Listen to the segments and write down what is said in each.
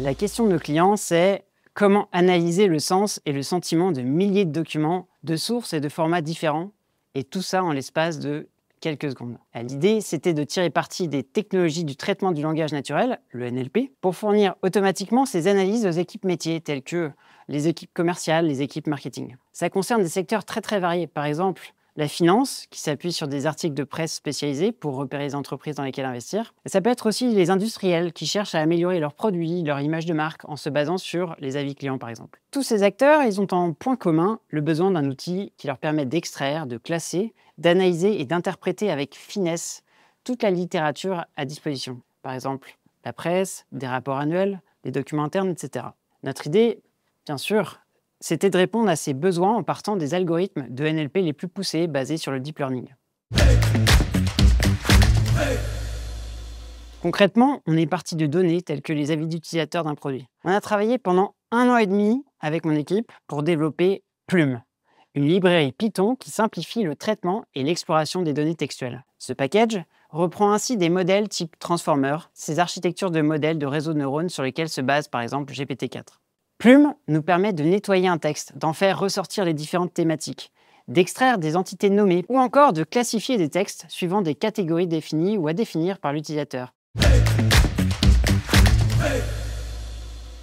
La question de nos clients, c'est comment analyser le sens et le sentiment de milliers de documents, de sources et de formats différents, et tout ça en l'espace de quelques secondes. L'idée, c'était de tirer parti des technologies du traitement du langage naturel, le NLP, pour fournir automatiquement ces analyses aux équipes métiers, telles que les équipes commerciales, les équipes marketing. Ça concerne des secteurs très très variés, par exemple la finance, qui s'appuie sur des articles de presse spécialisés pour repérer les entreprises dans lesquelles investir. Ça peut être aussi les industriels qui cherchent à améliorer leurs produits, leur image de marque, en se basant sur les avis clients par exemple. Tous ces acteurs, ils ont en point commun le besoin d'un outil qui leur permet d'extraire, de classer, d'analyser et d'interpréter avec finesse toute la littérature à disposition. Par exemple, la presse, des rapports annuels, des documents internes, etc. Notre idée, bien sûr, c'était de répondre à ces besoins en partant des algorithmes de NLP les plus poussés basés sur le deep learning. Concrètement, on est parti de données telles que les avis d'utilisateurs d'un produit. On a travaillé pendant un an et demi avec mon équipe pour développer Plume, une librairie Python qui simplifie le traitement et l'exploration des données textuelles. Ce package reprend ainsi des modèles type Transformer, ces architectures de modèles de réseaux de neurones sur lesquels se base par exemple GPT-4. Plume nous permet de nettoyer un texte, d'en faire ressortir les différentes thématiques, d'extraire des entités nommées ou encore de classifier des textes suivant des catégories définies ou à définir par l'utilisateur.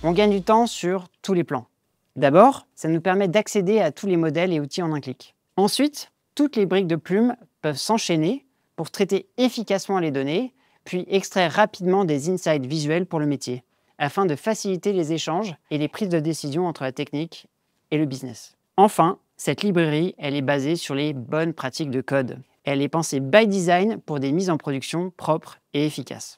On gagne du temps sur tous les plans. D'abord, ça nous permet d'accéder à tous les modèles et outils en un clic. Ensuite, toutes les briques de plume peuvent s'enchaîner pour traiter efficacement les données, puis extraire rapidement des insights visuels pour le métier afin de faciliter les échanges et les prises de décision entre la technique et le business. Enfin, cette librairie, elle est basée sur les bonnes pratiques de code. Elle est pensée by design pour des mises en production propres et efficaces.